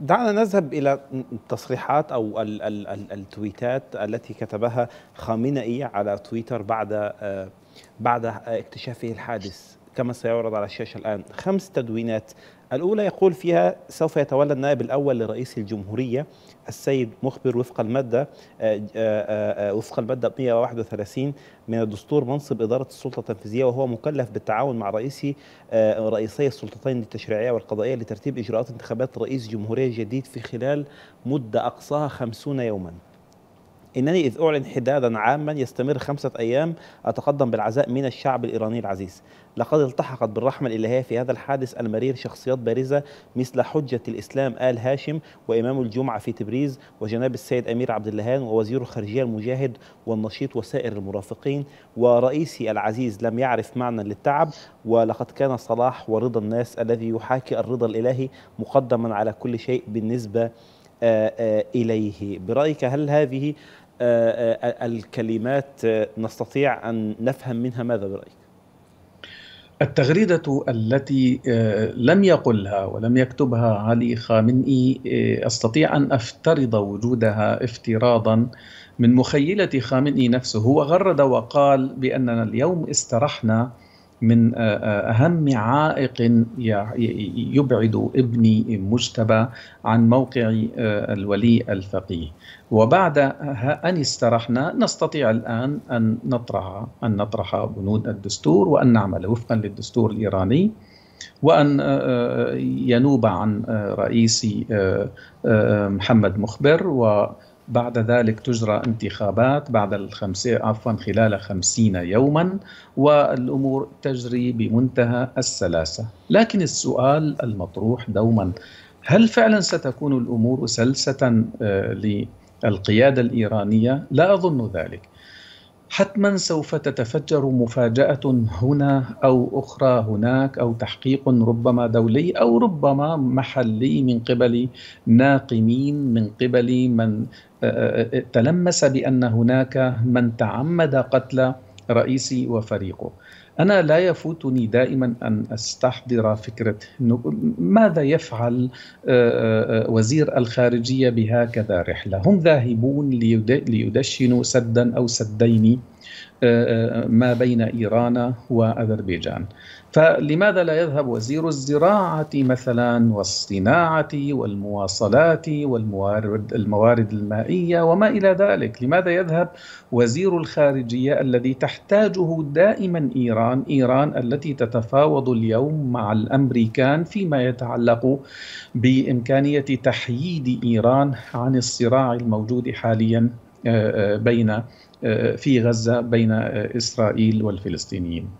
دعنا نذهب إلى التصريحات أو ال ال ال التويتات التي كتبها خامنئي على تويتر بعد آه، بعد اكتشافه الحادث كما سيعرض على الشاشة الآن خمس تدوينات الأولى يقول فيها سوف يتولى النائب الأول لرئيس الجمهورية السيد مخبر وفق المادة آه، آه، آه، وفق المادة 131 من الدستور منصب إدارة السلطة التنفيذية وهو مكلف بالتعاون مع رئيسي رئيسي السلطتين التشريعية والقضائية لترتيب إجراءات انتخابات رئيس جمهورية جديد في خلال مدة أقصاها 50 يوماً إنني إذ أعلن حدادا عاما يستمر خمسة أيام أتقدم بالعزاء من الشعب الإيراني العزيز لقد التحقت بالرحمة الإلهية في هذا الحادث المرير شخصيات بارزة مثل حجة الإسلام آل هاشم وإمام الجمعة في تبريز وجناب السيد أمير عبد اللهان ووزير الخارجية المجاهد والنشيط وسائر المرافقين ورئيسي العزيز لم يعرف معنى للتعب ولقد كان صلاح ورضا الناس الذي يحاكي الرضا الإلهي مقدما على كل شيء بالنسبة آه، آه، إليه برأيك هل هذه آه، الكلمات نستطيع أن نفهم منها ماذا برأيك؟ التغريدة التي لم يقلها ولم يكتبها علي خامنئي أستطيع أن أفترض وجودها افتراضا من مخيلة خامنئي نفسه هو غرد وقال بأننا اليوم استرحنا من آه، آه، أهم عائق يبعد ابني مجتبى عن موقع آه، الولي الفقيه وبعد أن استرحنا نستطيع الآن أن نطرح أن نطرح بنود الدستور وأن نعمل وفقا للدستور الإيراني وأن ينوب عن رئيسي محمد مخبر و بعد ذلك تجرى انتخابات بعد الخمسة عفوا خلال خمسين يوما والأمور تجري بمنتهى السلاسة لكن السؤال المطروح دوما هل فعلا ستكون الأمور سلسة آه، للقيادة الإيرانية؟ لا أظن ذلك حتما سوف تتفجر مفاجاه هنا او اخرى هناك او تحقيق ربما دولي او ربما محلي من قبل ناقمين من قبل من آه، آه، آه، تلمس بان هناك من تعمد قتل رئيسي وفريقه أنا لا يفوتني دائما أن أستحضر فكرة ماذا يفعل آه، آه، وزير الخارجية بهكذا رحلة هم ذاهبون ليدشنوا سدا أو سدين آه، آه، ما بين ايران واذربيجان فلماذا لا يذهب وزير الزراعه مثلا والصناعه والمواصلات والموارد الموارد المائيه وما الى ذلك لماذا يذهب وزير الخارجيه الذي تحتاجه دائما ايران ايران التي تتفاوض اليوم مع الامريكان فيما يتعلق بامكانيه تحييد ايران عن الصراع الموجود حاليا بين آه، في غزه بين آه، اسرائيل والفلسطينيين.